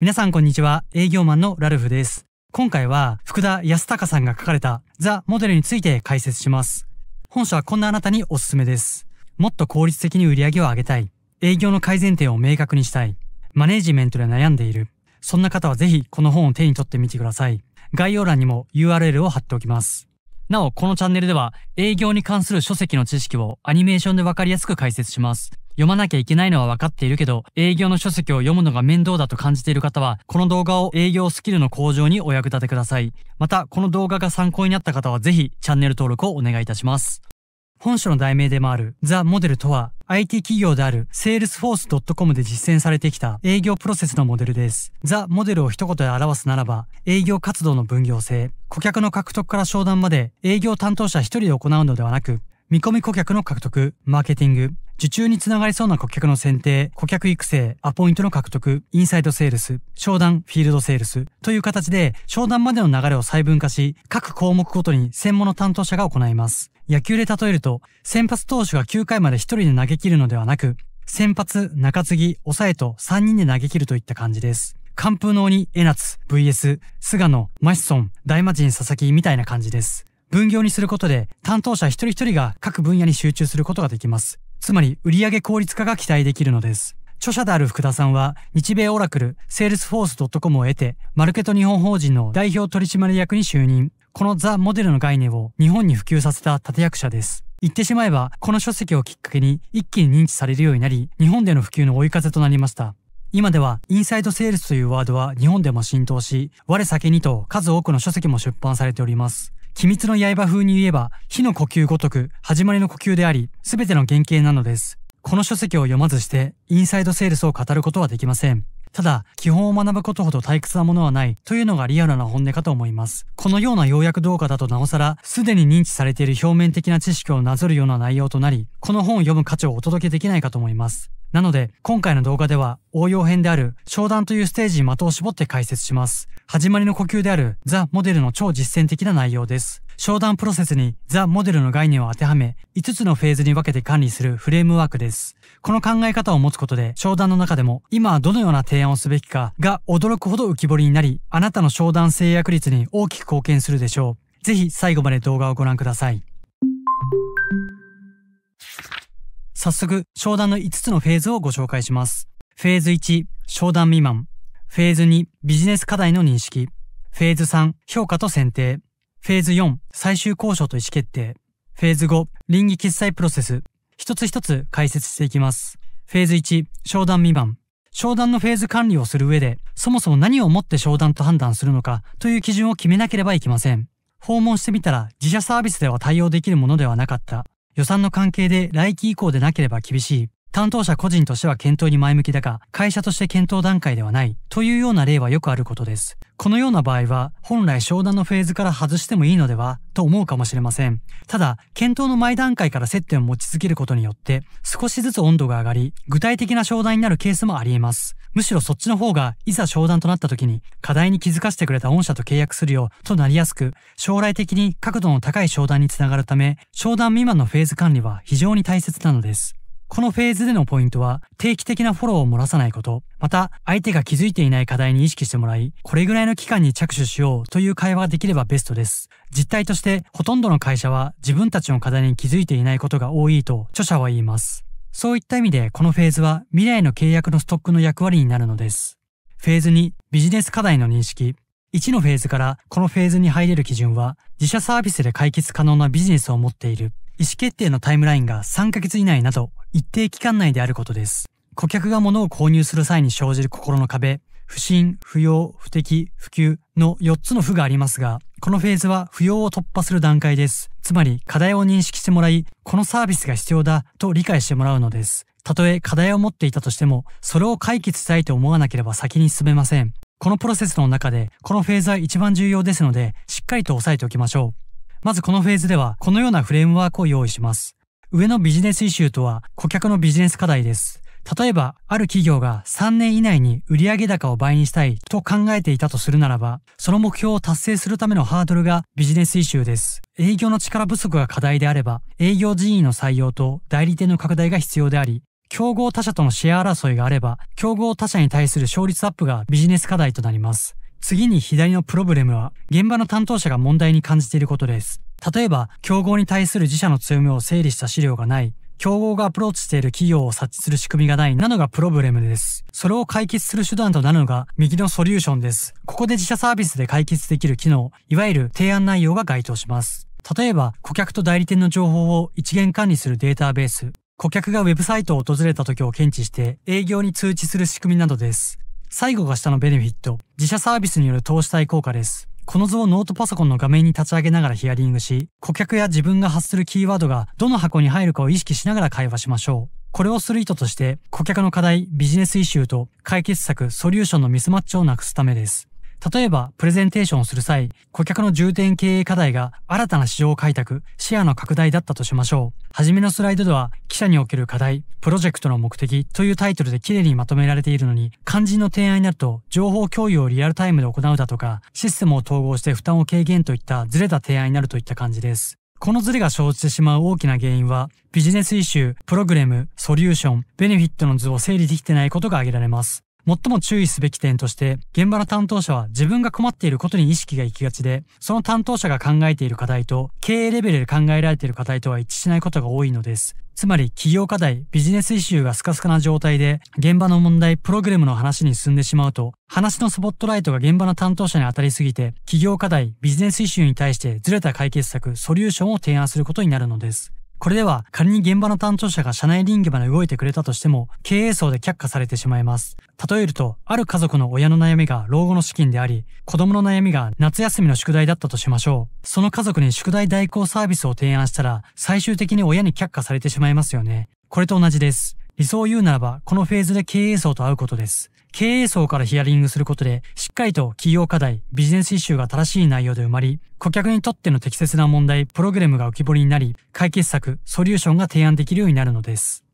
皆さんこんにちは。営業マンのラルフです。今回は福田康隆さんが書かれたザ・モデルについて解説します。本書はこんなあなたにおすすめです。もっと効率的に売り上げを上げたい。営業の改善点を明確にしたい。マネージメントで悩んでいる。そんな方はぜひこの本を手に取ってみてください。概要欄にも URL を貼っておきます。なお、このチャンネルでは営業に関する書籍の知識をアニメーションでわかりやすく解説します。読まなきゃいけないのは分かっているけど、営業の書籍を読むのが面倒だと感じている方は、この動画を営業スキルの向上にお役立てください。また、この動画が参考になった方はぜひチャンネル登録をお願いいたします。本書の題名でもある、ザ・モデルとは、IT 企業である salesforce.com で実践されてきた営業プロセスのモデルです。ザ・モデルを一言で表すならば、営業活動の分業制、顧客の獲得から商談まで営業担当者一人で行うのではなく、見込み顧客の獲得、マーケティング、受注につながりそうな顧客の選定、顧客育成、アポイントの獲得、インサイドセールス、商談、フィールドセールスという形で商談までの流れを細分化し、各項目ごとに専門の担当者が行います。野球で例えると、先発投手が9回まで1人で投げ切るのではなく、先発、中継ぎ、抑えと3人で投げ切るといった感じです。完封の鬼、江夏、VS、菅野、マシソン、大魔神、佐々木みたいな感じです。分業にすることで担当者一人一人が各分野に集中することができます。つまり売上効率化が期待できるのです。著者である福田さんは、日米オラクル、セールスフォース .com を得て、マルケット日本法人の代表取締役に就任。このザ・モデルの概念を日本に普及させた立役者です。言ってしまえば、この書籍をきっかけに一気に認知されるようになり、日本での普及の追い風となりました。今では、インサイドセールスというワードは日本でも浸透し、我先にと数多くの書籍も出版されております。鬼滅の刃風に言えば、火の呼吸ごとく、始まりの呼吸であり、すべての原型なのです。この書籍を読まずして、インサイドセールスを語ることはできません。ただ、基本を学ぶことほど退屈なものはないというのがリアルな本音かと思います。このような要約動画だとなおさら、すでに認知されている表面的な知識をなぞるような内容となり、この本を読む価値をお届けできないかと思います。なので、今回の動画では応用編である商談というステージに的を絞って解説します。始まりの呼吸であるザ・モデルの超実践的な内容です。商談プロセスにザ・モデルの概念を当てはめ、5つのフェーズに分けて管理するフレームワークです。この考え方を持つことで、商談の中でも、今はどのような提案をすべきかが驚くほど浮き彫りになり、あなたの商談制約率に大きく貢献するでしょう。ぜひ最後まで動画をご覧ください。早速、商談の5つのフェーズをご紹介します。フェーズ1、商談未満。フェーズ2、ビジネス課題の認識。フェーズ3、評価と選定。フェーズ4、最終交渉と意思決定。フェーズ5、臨時決済プロセス。一つ一つ解説していきます。フェーズ1、商談未満。商談のフェーズ管理をする上で、そもそも何をもって商談と判断するのかという基準を決めなければいけません。訪問してみたら自社サービスでは対応できるものではなかった。予算の関係で来期以降でなければ厳しい。担当者個人としては検討に前向きだが、会社として検討段階ではない、というような例はよくあることです。このような場合は、本来商談のフェーズから外してもいいのでは、と思うかもしれません。ただ、検討の前段階から接点を持ち続けることによって、少しずつ温度が上がり、具体的な商談になるケースもあり得ます。むしろそっちの方が、いざ商談となった時に、課題に気づかせてくれた御社と契約するよ、となりやすく、将来的に角度の高い商談につながるため、商談未満のフェーズ管理は非常に大切なのです。このフェーズでのポイントは、定期的なフォローを漏らさないこと、また、相手が気づいていない課題に意識してもらい、これぐらいの期間に着手しようという会話ができればベストです。実態として、ほとんどの会社は自分たちの課題に気づいていないことが多いと著者は言います。そういった意味で、このフェーズは未来の契約のストックの役割になるのです。フェーズ2、ビジネス課題の認識。1のフェーズからこのフェーズに入れる基準は、自社サービスで解決可能なビジネスを持っている。意思決定のタイムラインが3ヶ月以内など、一定期間内であることです。顧客が物を購入する際に生じる心の壁、不信、不要、不適、不急の4つの負がありますが、このフェーズは不要を突破する段階です。つまり課題を認識してもらい、このサービスが必要だと理解してもらうのです。たとえ課題を持っていたとしても、それを解決したいと思わなければ先に進めません。このプロセスの中で、このフェーズは一番重要ですので、しっかりと押さえておきましょう。まずこのフェーズでは、このようなフレームワークを用意します。上のビジネスイシューとは顧客のビジネス課題です。例えば、ある企業が3年以内に売上高を倍にしたいと考えていたとするならば、その目標を達成するためのハードルがビジネスイシューです。営業の力不足が課題であれば、営業人員の採用と代理店の拡大が必要であり、競合他社とのシェア争いがあれば、競合他社に対する勝率アップがビジネス課題となります。次に左のプロブレムは、現場の担当者が問題に感じていることです。例えば、競合に対する自社の強みを整理した資料がない、競合がアプローチしている企業を察知する仕組みがないなのがプロブレムです。それを解決する手段となるのが右のソリューションです。ここで自社サービスで解決できる機能、いわゆる提案内容が該当します。例えば、顧客と代理店の情報を一元管理するデータベース、顧客がウェブサイトを訪れた時を検知して営業に通知する仕組みなどです。最後が下のベネフィット、自社サービスによる投資対効果です。この図をノートパソコンの画面に立ち上げながらヒアリングし、顧客や自分が発するキーワードがどの箱に入るかを意識しながら会話しましょう。これをする意図として、顧客の課題、ビジネスイシューと解決策、ソリューションのミスマッチをなくすためです。例えば、プレゼンテーションをする際、顧客の重点経営課題が新たな市場開拓、シェアの拡大だったとしましょう。はじめのスライドでは、記者における課題、プロジェクトの目的というタイトルで綺麗にまとめられているのに、肝心の提案になると、情報共有をリアルタイムで行うだとか、システムを統合して負担を軽減といったずれた提案になるといった感じです。このズレが生じてしまう大きな原因は、ビジネスイシュー、プログラム、ソリューション、ベネフィットの図を整理できてないことが挙げられます。最も注意すべき点として、現場の担当者は自分が困っていることに意識が行きがちで、その担当者が考えている課題と、経営レベルで考えられている課題とは一致しないことが多いのです。つまり、企業課題、ビジネスイシューがスカスカな状態で、現場の問題、プログラムの話に進んでしまうと、話のスポットライトが現場の担当者に当たりすぎて、企業課題、ビジネスイシューに対してずれた解決策、ソリューションを提案することになるのです。これでは仮に現場の担当者が社内林業まで動いてくれたとしても経営層で却下されてしまいます。例えると、ある家族の親の悩みが老後の資金であり、子供の悩みが夏休みの宿題だったとしましょう。その家族に宿題代行サービスを提案したら最終的に親に却下されてしまいますよね。これと同じです。理想を言うならば、このフェーズで経営層と会うことです。経営層からヒアリングすることで、しっかりと企業課題、ビジネスイシューが正しい内容で埋まり、顧客にとっての適切な問題、プログラムが浮き彫りになり、解決策、ソリューションが提案できるようになるのです。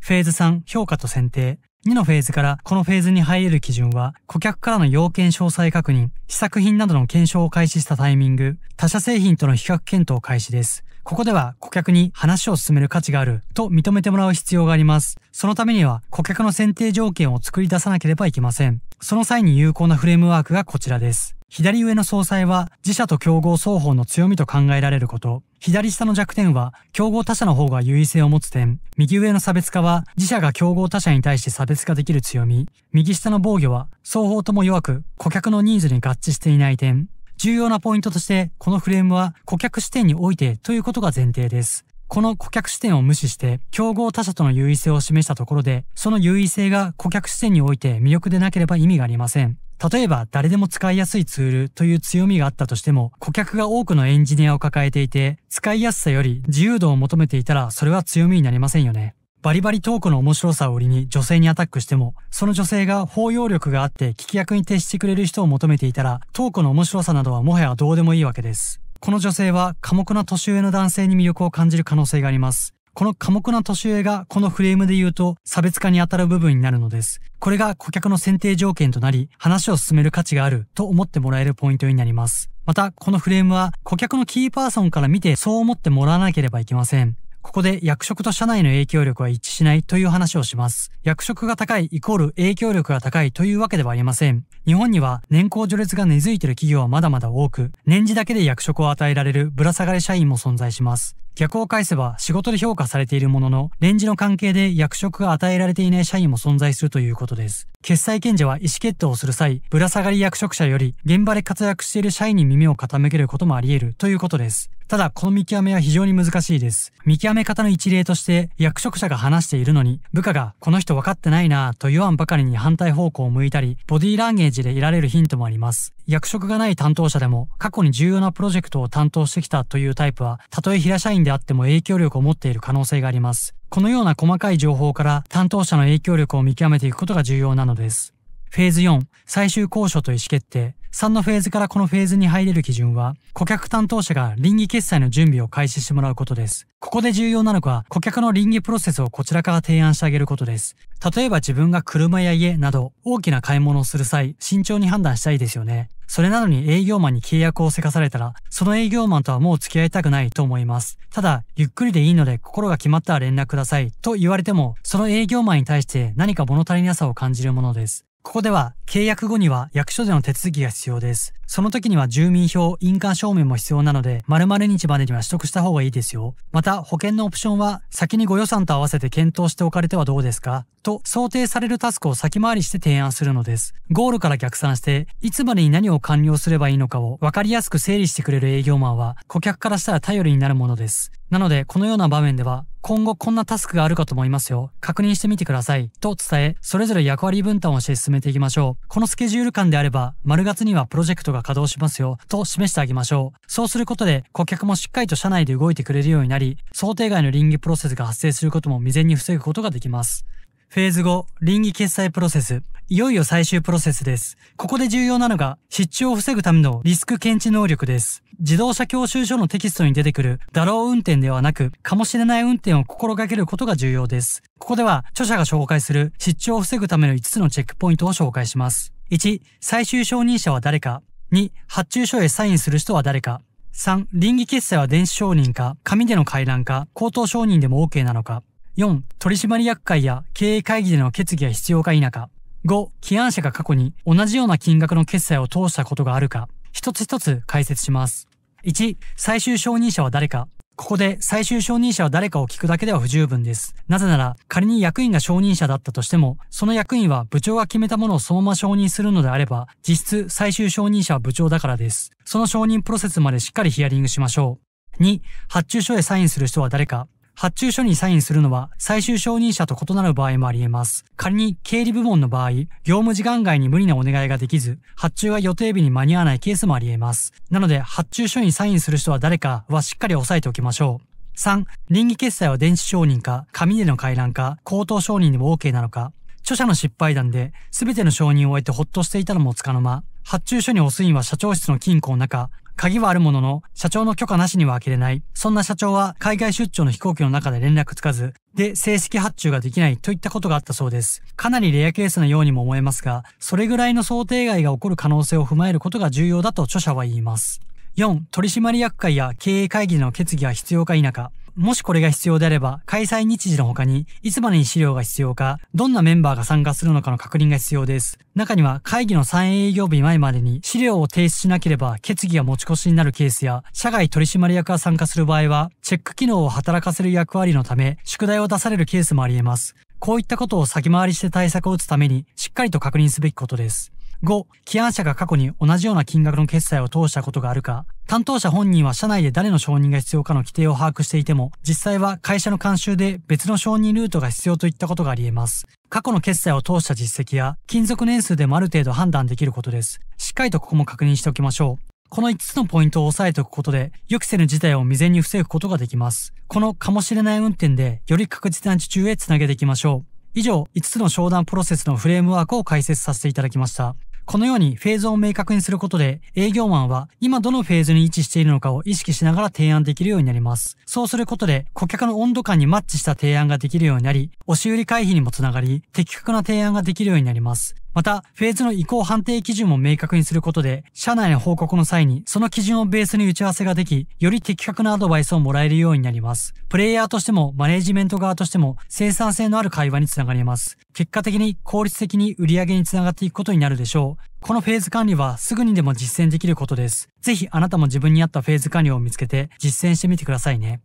フェーズ3、評価と選定。2のフェーズからこのフェーズに入れる基準は、顧客からの要件詳細確認、試作品などの検証を開始したタイミング、他社製品との比較検討を開始です。ここでは顧客に話を進める価値があると認めてもらう必要があります。そのためには顧客の選定条件を作り出さなければいけません。その際に有効なフレームワークがこちらです。左上の総裁は自社と競合双方の強みと考えられること。左下の弱点は競合他社の方が優位性を持つ点。右上の差別化は自社が競合他社に対して差別化できる強み。右下の防御は双方とも弱く顧客のニーズに合致していない点。重要なポイントとして、このフレームは顧客視点においてということが前提です。この顧客視点を無視して、競合他社との優位性を示したところで、その優位性が顧客視点において魅力でなければ意味がありません。例えば、誰でも使いやすいツールという強みがあったとしても、顧客が多くのエンジニアを抱えていて、使いやすさより自由度を求めていたら、それは強みになりませんよね。バリバリトークの面白さを売りに女性にアタックしても、その女性が包容力があって聞き役に徹してくれる人を求めていたら、トークの面白さなどはもはやどうでもいいわけです。この女性は寡黙な年上の男性に魅力を感じる可能性があります。この寡黙な年上がこのフレームで言うと差別化に当たる部分になるのです。これが顧客の選定条件となり、話を進める価値があると思ってもらえるポイントになります。また、このフレームは顧客のキーパーソンから見てそう思ってもらわなければいけません。ここで役職と社内の影響力は一致しないという話をします。役職が高いイコール影響力が高いというわけではありません。日本には年功序列が根付いている企業はまだまだ多く、年次だけで役職を与えられるぶら下がり社員も存在します。逆を返せば仕事で評価されているものの、年次の関係で役職が与えられていない社員も存在するということです。決裁権者は意思決定をする際、ぶら下がり役職者より現場で活躍している社員に耳を傾けることもあり得るということです。ただ、この見極めは非常に難しいです。見極め方の一例として、役職者が話しているのに、部下が、この人分かってないなぁと言わんばかりに反対方向を向いたり、ボディーランゲージでいられるヒントもあります。役職がない担当者でも、過去に重要なプロジェクトを担当してきたというタイプは、たとえ平社員であっても影響力を持っている可能性があります。このような細かい情報から担当者の影響力を見極めていくことが重要なのです。フェーズ4、最終交渉と意思決定。3のフェーズからこのフェーズに入れる基準は、顧客担当者が臨時決済の準備を開始してもらうことです。ここで重要なのは、顧客の臨時プロセスをこちらから提案してあげることです。例えば自分が車や家など、大きな買い物をする際、慎重に判断したいですよね。それなのに営業マンに契約をせかされたら、その営業マンとはもう付き合いたくないと思います。ただ、ゆっくりでいいので心が決まったら連絡くださいと言われても、その営業マンに対して何か物足りなさを感じるものです。ここでは契約後には役所での手続きが必要です。その時には住民票、印鑑証明も必要なので、〇〇日までには取得した方がいいですよ。また、保険のオプションは、先にご予算と合わせて検討しておかれてはどうですかと、想定されるタスクを先回りして提案するのです。ゴールから逆算して、いつまでに何を完了すればいいのかを分かりやすく整理してくれる営業マンは、顧客からしたら頼りになるものです。なので、このような場面では、今後こんなタスクがあるかと思いますよ。確認してみてください。と伝え、それぞれ役割分担をして進めていきましょう。このスケジュール感であれば、丸月にはプロジェクトが稼働しますよ。と示してあげましょう。そうすることで、顧客もしっかりと社内で動いてくれるようになり、想定外の臨時プロセスが発生することも未然に防ぐことができます。フェーズ5、臨議決済プロセス。いよいよ最終プロセスです。ここで重要なのが、失注を防ぐためのリスク検知能力です。自動車教習所のテキストに出てくる、だろう運転ではなく、かもしれない運転を心がけることが重要です。ここでは、著者が紹介する、失注を防ぐための5つのチェックポイントを紹介します。1、最終承認者は誰か。2、発注書へサインする人は誰か。3、臨議決済は電子承認か、紙での回覧か、口頭承認でも OK なのか。4、取締役会や経営会議での決議が必要か否か。5、起案者が過去に同じような金額の決済を通したことがあるか。一つ一つ解説します。1、最終承認者は誰か。ここで最終承認者は誰かを聞くだけでは不十分です。なぜなら仮に役員が承認者だったとしても、その役員は部長が決めたものをそのまま承認するのであれば、実質最終承認者は部長だからです。その承認プロセスまでしっかりヒアリングしましょう。2、発注書へサインする人は誰か。発注書にサインするのは最終承認者と異なる場合もあり得ます。仮に経理部門の場合、業務時間外に無理なお願いができず、発注が予定日に間に合わないケースもあり得ます。なので、発注書にサインする人は誰かはしっかり押さえておきましょう。3、臨時決済は電子承認か、紙での回覧か、口頭承認でも OK なのか、著者の失敗談で全ての承認を終えてほっとしていたのもつかの間、発注書に押すには社長室の金庫の中、鍵はあるものの、社長の許可なしには開けれない。そんな社長は海外出張の飛行機の中で連絡つかず、で、正式発注ができないといったことがあったそうです。かなりレアケースなようにも思えますが、それぐらいの想定外が起こる可能性を踏まえることが重要だと著者は言います。4. 取締役会や経営会議での決議は必要か否か。もしこれが必要であれば、開催日時の他に、いつまでに資料が必要か、どんなメンバーが参加するのかの確認が必要です。中には、会議の3営業日前までに資料を提出しなければ決議が持ち越しになるケースや、社外取締役が参加する場合は、チェック機能を働かせる役割のため、宿題を出されるケースもあり得ます。こういったことを先回りして対策を打つために、しっかりと確認すべきことです。5、起案者が過去に同じような金額の決済を通したことがあるか、担当者本人は社内で誰の承認が必要かの規定を把握していても、実際は会社の監修で別の承認ルートが必要といったことがあり得ます。過去の決済を通した実績や、金属年数でもある程度判断できることです。しっかりとここも確認しておきましょう。この5つのポイントを押さえておくことで、予期せぬ事態を未然に防ぐことができます。このかもしれない運転で、より確実な受注へつなげていきましょう。以上、5つの商談プロセスのフレームワークを解説させていただきました。このようにフェーズを明確にすることで、営業マンは今どのフェーズに位置しているのかを意識しながら提案できるようになります。そうすることで、顧客の温度感にマッチした提案ができるようになり、押し売り回避にもつながり、的確な提案ができるようになります。また、フェーズの移行判定基準も明確にすることで、社内の報告の際に、その基準をベースに打ち合わせができ、より的確なアドバイスをもらえるようになります。プレイヤーとしても、マネージメント側としても、生産性のある会話につながります。結果的に効率的に売り上げにつながっていくことになるでしょう。このフェーズ管理はすぐにでも実践できることです。ぜひあなたも自分に合ったフェーズ管理を見つけて実践してみてくださいね。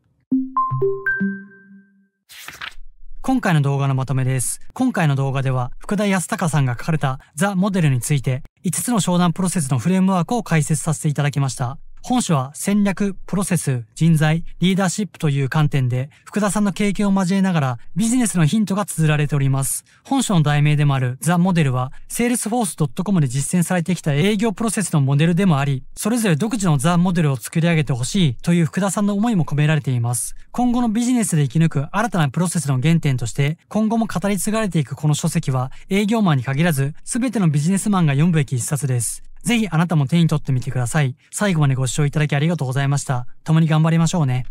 今回の動画のまとめです。今回の動画では、福田康隆さんが書かれたザ・モデルについて、5つの商談プロセスのフレームワークを解説させていただきました。本書は戦略、プロセス、人材、リーダーシップという観点で、福田さんの経験を交えながらビジネスのヒントが綴られております。本書の題名でもあるザ・モデルは、salesforce.com で実践されてきた営業プロセスのモデルでもあり、それぞれ独自のザ・モデルを作り上げてほしいという福田さんの思いも込められています。今後のビジネスで生き抜く新たなプロセスの原点として、今後も語り継がれていくこの書籍は、営業マンに限らず、全てのビジネスマンが読むべき一冊です。ぜひあなたも手に取ってみてください。最後までご視聴いただきありがとうございました。共に頑張りましょうね。